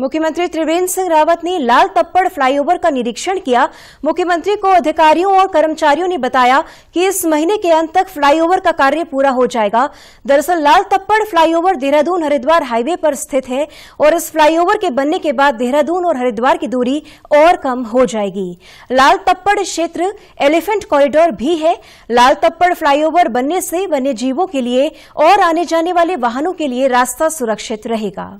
मुख्यमंत्री त्रिवेंद्र सिंह रावत ने लाल तप्पड़ फ्लाईओवर का निरीक्षण किया मुख्यमंत्री को अधिकारियों और कर्मचारियों ने बताया कि इस महीने के अंत तक फ्लाईओवर का कार्य पूरा हो जाएगा दरअसल लाल तप्पड़ फ्लाईओवर देहरादून हरिद्वार हाईवे पर स्थित है और इस फ्लाईओवर के बनने के बाद देहरादून और हरिद्वार की दूरी और कम हो जाएगी लाल तप्पड़ क्षेत्र एलिफेंट कॉरिडोर भी है लाल तप्पड़ फ्लाईओवर बनने से वन्य जीवों के लिए और आने जाने वाले वाहनों के लिए रास्ता सुरक्षित रहेगा